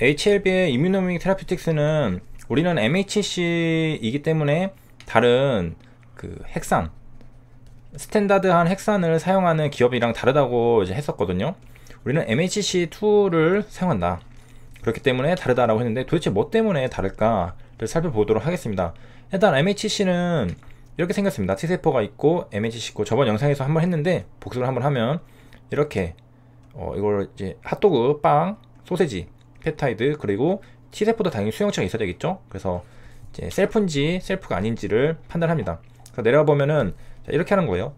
HLB의 이뮤노믹 테라피틱스는 우리는 MHC이기 때문에 다른 그 핵산 스탠다드한 핵산을 사용하는 기업이랑 다르다고 이제 했었거든요. 우리는 MHC2를 사용한다. 그렇기 때문에 다르다라고 했는데 도대체 뭐 때문에 다를까를 살펴보도록 하겠습니다. 일단 MHC는 이렇게 생겼습니다. T세포가 있고 MHC 있고 저번 영상에서 한번 했는데 복습을 한번 하면 이렇게 어 이걸 이제 핫도그, 빵, 소세지 펩타이드 그리고 T세포도 당연히 수용체가 있어야 되겠죠. 그래서 이제 셀프인지 셀프가 아닌지를 판단합니다. 그래서 내려와 보면은 이렇게 하는 거예요.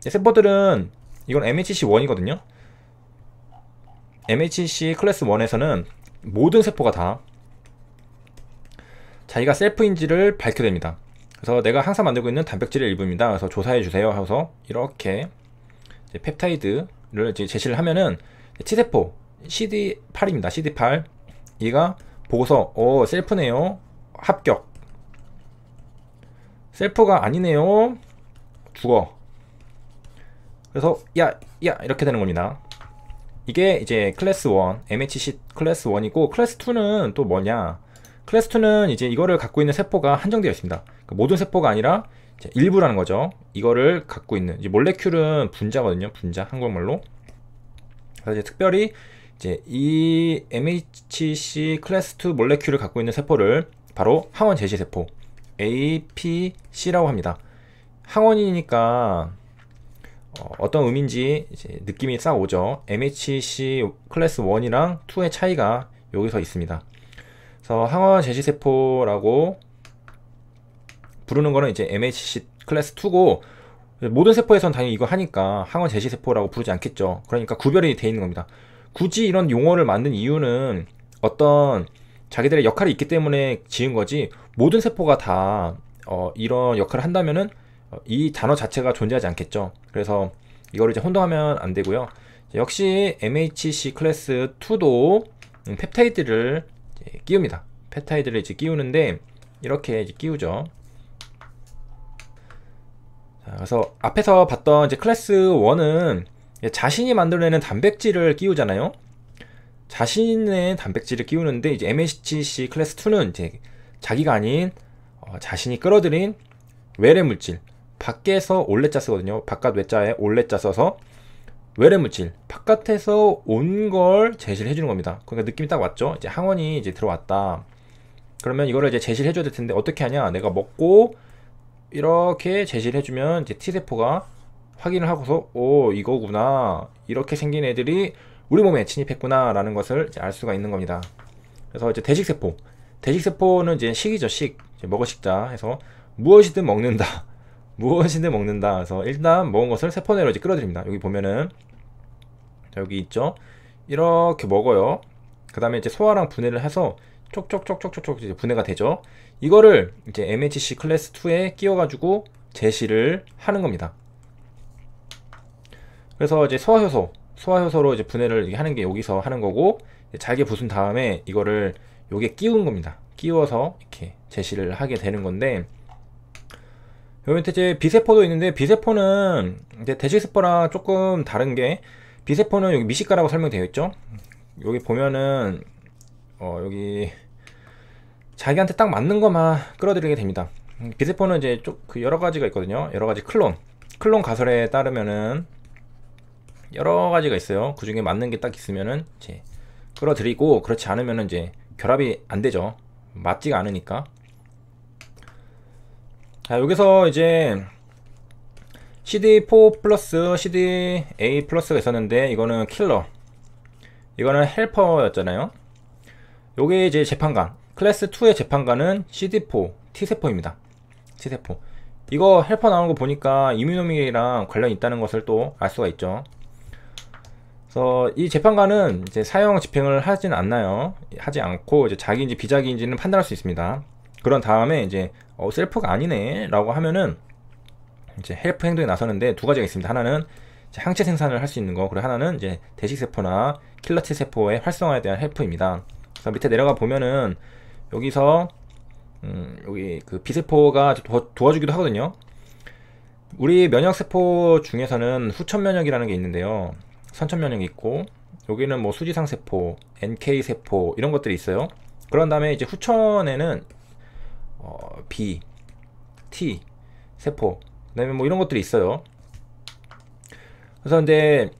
세포들은 이건 MHC1이거든요. MHC 클래스 1에서는 모든 세포가 다 자기가 셀프인지를 밝혀됩니다 그래서 내가 항상 만들고 있는 단백질의 일부입니다. 그래서 조사해 주세요. 하고서 이렇게 펩타이드를 제시를 하면은 T세포 CD8입니다. CD8. 얘가 보고서 어 셀프네요. 합격. 셀프가 아니네요. 죽어. 그래서 야, 야 이렇게 되는 겁니다. 이게 이제 클래스 1, MHC 클래스 1이고 클래스 2는 또 뭐냐? 클래스 2는 이제 이거를 갖고 있는 세포가 한정되어 있습니다. 그러니까 모든 세포가 아니라 일부라는 거죠. 이거를 갖고 있는 이제 몰래큘은 분자거든요. 분자 한국말로. 그래서 이제 특별히 이제 이 MHC 클래스 2 몰레큘을 갖고 있는 세포를 바로 항원 제시 세포 APC라고 합니다. 항원이니까 어, 떤 의미인지 느낌이 싹 오죠. MHC 클래스 1이랑 2의 차이가 여기서 있습니다. 그래서 항원 제시 세포라고 부르는 거는 이제 MHC 클래스 2고 모든 세포에서는 당연히 이거 하니까 항원 제시 세포라고 부르지 않겠죠. 그러니까 구별이 돼 있는 겁니다. 굳이 이런 용어를 만든 이유는 어떤 자기들의 역할이 있기 때문에 지은 거지 모든 세포가 다 어, 이런 역할을 한다면은 어, 이 단어 자체가 존재하지 않겠죠. 그래서 이거를 이제 혼동하면 안 되고요. 역시 MHC 클래스 2도 음, 펩타이드를 끼웁니다. 펩타이드를 이제 끼우는데 이렇게 이제 끼우죠. 자, 그래서 앞에서 봤던 이제 클래스 1은 예, 자신이 만들어내는 단백질을 끼우잖아요. 자신의 단백질을 끼우는데 이제 MHC 클래스 2는 이제 자기가 아닌 어, 자신이 끌어들인 외래 물질 밖에서 올레자 쓰거든요. 바깥 외자에 올레자 써서 외래 물질 바깥에서 온 걸 제시를 해주는 겁니다. 그러니까 느낌이 딱 왔죠. 이제 항원이 이제 들어왔다. 그러면 이거를 이제 제시를 해줘야 될 텐데 어떻게 하냐? 내가 먹고 이렇게 제시를 해주면 이제 T 세포가 확인을 하고서 오 이거구나 이렇게 생긴 애들이 우리 몸에 침입했구나라는 것을 알 수가 있는 겁니다. 그래서 이제 대식세포 대식세포는 이제 식이죠 식 먹어식자 해서 무엇이든 먹는다 무엇이든 먹는다 해서 일단 먹은 것을 세포 내로 이제 끌어들입니다. 여기 보면은 여기 있죠 이렇게 먹어요. 그 다음에 이제 소화랑 분해를 해서 촉촉촉촉촉촉 이제 분해가 되죠. 이거를 이제 MHC 클래스 2에 끼워가지고 제시를 하는 겁니다. 그래서 이제 소화효소, 소화효소로 이제 분해를 하는 게 여기서 하는 거고 잘게 부순 다음에 이거를 여기에 끼운 겁니다. 끼워서 이렇게 제시를 하게 되는 건데 여기 밑 이제 비세포도 있는데 비세포는 이제 대실세포랑 조금 다른 게 비세포는 여기 미식가라고 설명되어 있죠. 여기 보면은 어 여기 자기한테 딱 맞는 것만 끌어들이게 됩니다. 음, 비세포는 이제 쭉그 여러 가지가 있거든요. 여러 가지 클론, 클론 가설에 따르면은 여러 가지가 있어요. 그 중에 맞는 게 딱 있으면은 이제 끌어들이고 그렇지 않으면은 이제 결합이 안 되죠. 맞지가 않으니까. 자, 여기서 이제 CD4 플러스 CDA 플러스가 있었는데 이거는 킬러 이거는 헬퍼였잖아요 요게 이제 재판관 클래스 2의 재판관은 CD4 T세포입니다 T세포 이거 헬퍼 나오는 거 보니까 이뮤노믹이랑 관련이 있다는 것을 또 알 수가 있죠 그래서 이 재판관은 이제 사형 집행을 하진 않나요? 하지 않고 이제 자기인지 비자기인지는 판단할 수 있습니다. 그런 다음에 이제 어, 셀프가 아니네라고 하면은 이제 헬프 행동에 나서는데 두 가지가 있습니다. 하나는 항체 생산을 할 수 있는 거, 그리고 하나는 이제 대식 세포나 킬러체 세포의 활성화에 대한 헬프입니다. 그래서 밑에 내려가 보면은 여기서 음, 여기 그 비세포가 도와, 주기도 하거든요. 우리 면역 세포 중에서는 후천 면역이라는 게 있는데요. 선천 면역이 있고 여기는 뭐 수지상 세포, NK 세포 이런 것들이 있어요. 그런 다음에 이제 후천에는 어, B, T 세포, 그다음에 뭐 이런 것들이 있어요. 그래서 근데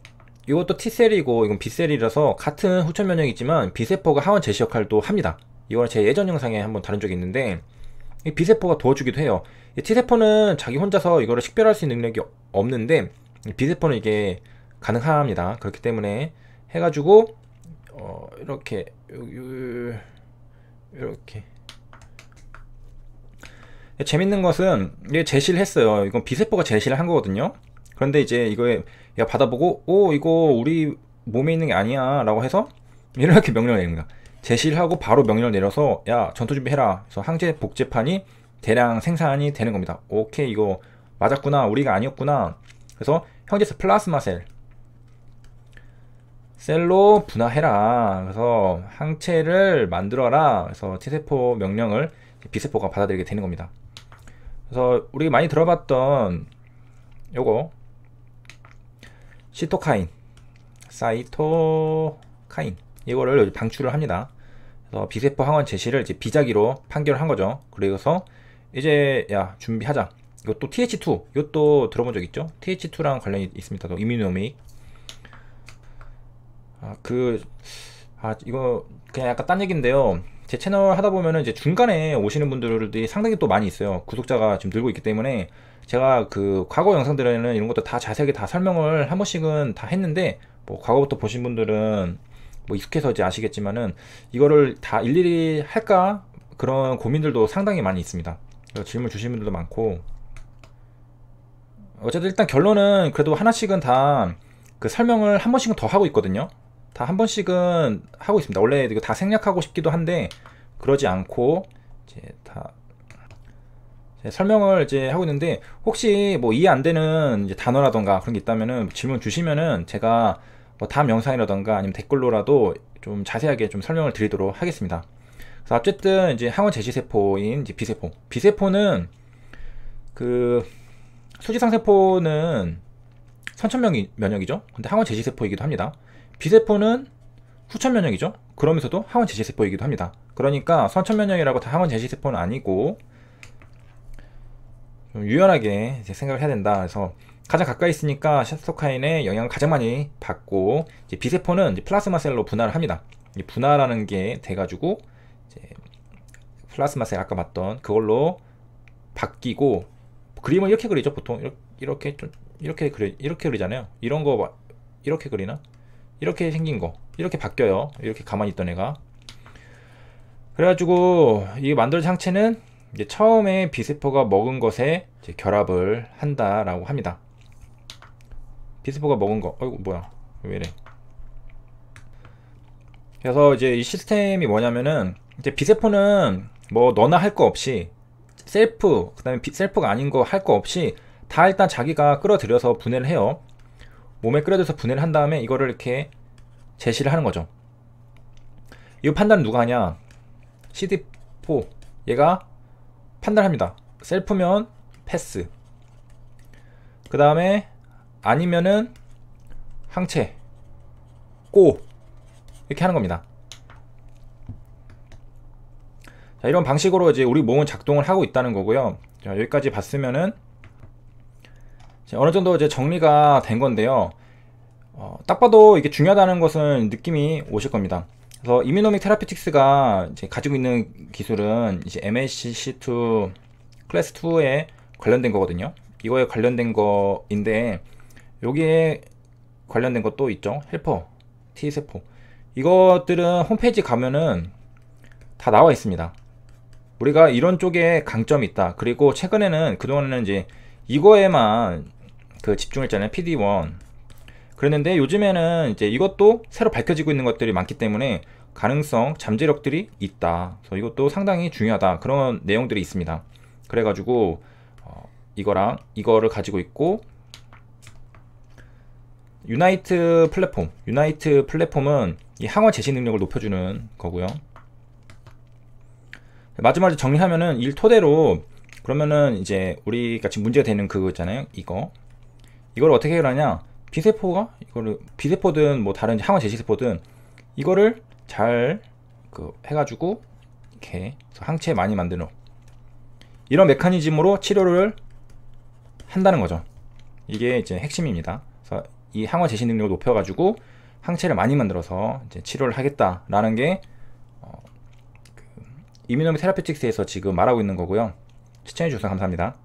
이것도 T셀이고 이건 B셀이라서 같은 후천 면역이지만 B세포가 하원 제시 역할도 합니다. 이걸 제 예전 영상에 한번 다룬 적이 있는데 이 B세포가 도와주기도 해요. T세포는 자기 혼자서 이거를 식별할 수 있는 능력이 없는데 B세포는 이게 가능합니다. 그렇기 때문에 해가지고 어, 이렇게 이렇게 재밌는 것은 이게 제시를 했어요. 이건 비세포가 제시를 한 거거든요. 그런데 이제 이거에 야 받아보고 오 이거 우리 몸에 있는 게 아니야라고 해서 이렇게 명령을 내립니다. 제시를 하고 바로 명령을 내려서 야 전투 준비해라. 그래서 항제 복제판이 대량 생산이 되는 겁니다. 오케이 이거 맞았구나 우리가 아니었구나. 그래서 형제세 플라스마셀 셀로 분화해라. 그래서 항체를 만들어라. 그래서 T세포 명령을 B세포가 받아들이게 되는 겁니다. 그래서 우리 많이 들어봤던 요거 시토카인, 사이토카인 이거를 방출을 합니다. 그래서 B세포 항원 제시를 이제 비자기로 판결을 한 거죠. 그래서 이제 야 준비하자. 이것도 TH2, 이것도 들어본 적 있죠? TH2랑 관련이 있습니다. 이뮤노믹 아, 그, 아, 이거 그냥 약간 딴 얘기인데요. 제 채널 하다 보면은 이제 중간에 오시는 분들이 상당히 또 많이 있어요. 구독자가 지금 늘고 있기 때문에 제가 그 과거 영상들에는 이런 것도 다 자세하게 다 설명을 한 번씩은 다 했는데 뭐 과거부터 보신 분들은 뭐 익숙해서 이제 아시겠지만은 이거를 다 일일이 할까 그런 고민들도 상당히 많이 있습니다. 질문 주신 분들도 많고 어쨌든 일단 결론은 그래도 하나씩은 다 그 설명을 한 번씩은 더 하고 있거든요. 다한 번씩은 하고 있습니다. 원래 이거 다 생략하고 싶기도 한데 그러지 않고 이제 다 설명을 이제 하고 있는데 혹시 뭐 이해 안 되는 단어라던가 그런 게 있다면은 질문 주시면은 제가 뭐 다음 영상이라던가 아니면 댓글로라도 좀 자세하게 좀 설명을 드리도록 하겠습니다. 그래서 어쨌든 이제 항원 제시세포인 이제 B세포. 비세포는그 수지상세포는 3천명 면역이죠. 근데 항원 제시세포이기도 합니다. 비세포는 후천 면역이죠. 그러면서도 항원 제시세포이기도 합니다. 그러니까 선천 면역이라고 다 항원 제시세포는 아니고 유연하게 생각을 해야 된다. 그래서 가장 가까이 있으니까 샤스토카인의 영향을 가장 많이 받고 이제 B세포는 이제 플라스마 셀로 분할을 합니다. 분할하는 게 돼가지고 플라스마 셀 아까 봤던 그걸로 바뀌고 그림을 이렇게 그리죠 보통 이렇게 좀 이렇게 그리 이렇게 그리잖아요. 이런 거 이렇게 그리나? 이렇게 생긴 거 이렇게 바뀌어요. 이렇게 가만히 있던 애가 그래가지고 이 만들어진 상체는 이제 처음에 비세포가 먹은 것에 이제 결합을 한다라고 합니다. 비세포가 먹은 거, 어이구 뭐야 왜 이래? 그래서 이제 이 시스템이 뭐냐면은 이제 비세포는 뭐 너나 할 거 없이 셀프 그다음에 셀프가 아닌 거 할 거 없이 다 일단 자기가 끌어들여서 분해를 해요. 몸에 끌어들여서 분해를 한 다음에 이거를 이렇게 제시를 하는 거죠. 이 판단은 누가 하냐? CD4 얘가 판단합니다. 셀프면 패스. 그 다음에 아니면은 항체 꼬 이렇게 하는 겁니다. 자, 이런 방식으로 이제 우리 몸은 작동을 하고 있다는 거고요. 자, 여기까지 봤으면은 어느 정도 이제 정리가 된 건데요. 어, 딱 봐도 이게 중요하다는 것은 느낌이 오실 겁니다. 그래서 이미노믹 테라피틱스가 이제 가지고 있는 기술은 이제 m h c c 2 클래스 2에 관련된 거거든요. 이거에 관련된 거인데 여기에 관련된 것도 있죠. 헬퍼, T세포 이것들은 홈페이지 가면은 다 나와 있습니다. 우리가 이런 쪽에 강점이 있다. 그리고 최근에는 그동안에는 이제 이거에만 그 집중했잖아요. PD1. 그랬는데 요즘에는 이제 이것도 새로 밝혀지고 있는 것들이 많기 때문에 가능성, 잠재력들이 있다. 그래서 이것도 상당히 중요하다. 그런 내용들이 있습니다. 그래가지고 어, 이거랑 이거를 가지고 있고 유나이트 플랫폼, 유나이트 플랫폼은 이 항화 제시 능력을 높여주는 거고요. 마지막으로 정리하면은 일 토대로 그러면은 이제 우리가 지금 문제가 되는 그거 있잖아요. 이거 이걸 어떻게 해결하냐? 비세포가 이거를 비세포든뭐 다른 항원 제시세포든 이거를 잘 그 해가지고 이렇게 항체 많이 만드는 이런 메커니즘으로 치료를 한다는 거죠. 이게 이제 핵심입니다. 그래서 이 항원 제시 능력을 높여가지고 항체를 많이 만들어서 이제 치료를 하겠다라는 게 어, 그이민호미 테라피틱스에서 지금 말하고 있는 거고요. 시청해주셔서 감사합니다.